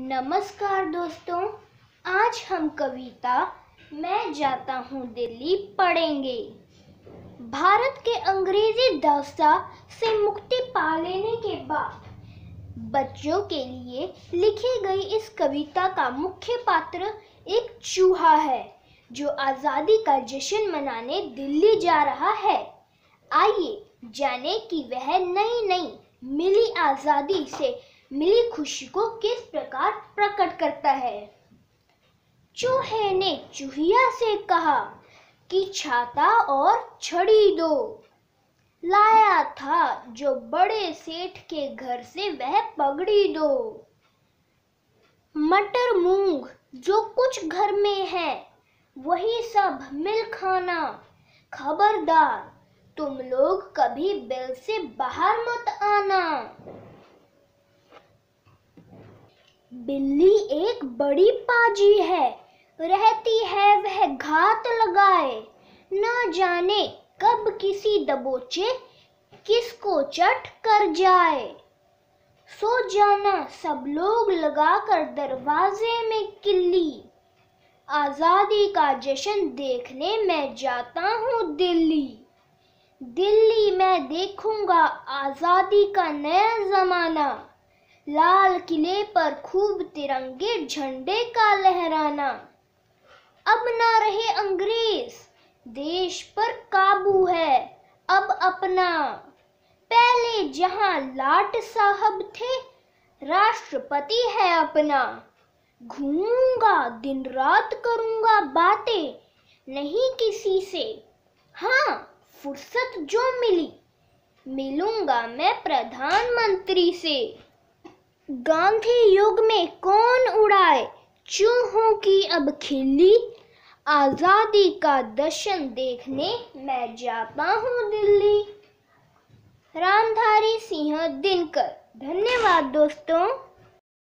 नमस्कार दोस्तों आज हम कविता मैं जाता हूँ दिल्ली पढ़ेंगे भारत के अंग्रेजी दास्ता से मुक्ति पा लेने के बाद बच्चों के लिए लिखी गई इस कविता का मुख्य पात्र एक चूहा है जो आज़ादी का जश्न मनाने दिल्ली जा रहा है आइए जाने कि वह नई नई मिली आज़ादी से मिली खुशी को किस प्रकार प्रकट करता है चूहे ने चूहिया से कहा कि छाता और छड़ी दो लाया था जो बड़े सेठ के घर से वह पगड़ी दो मटर मूंग जो कुछ घर में है वही सब मिल खाना खबरदार तुम लोग कभी बिल से बाहर मत आना बिल्ली एक बड़ी पाजी है रहती है वह घात लगाए न जाने कब किसी दबोचे किसको चट कर जाए सो जाना सब लोग लगा कर दरवाजे में किल्ली आज़ादी का जश्न देखने मैं जाता हूँ दिल्ली दिल्ली मैं देखूंगा आज़ादी का नया ज़माना लाल किले पर खूब तिरंगे झंडे का लहराना अब ना रहे अंग्रेज देश पर काबू है अब अपना पहले जहां लाट साहब थे राष्ट्रपति है अपना घूमूंगा दिन रात करूंगा बातें नहीं किसी से हाँ फुर्सत जो मिली मिलूंगा मैं प्रधानमंत्री से गांधी युग में कौन उड़ाए चूहों की अब खिली आज़ादी का दर्शन देखने मैं जाता हूँ दिल्ली रामधारी सिंह दिनकर धन्यवाद दोस्तों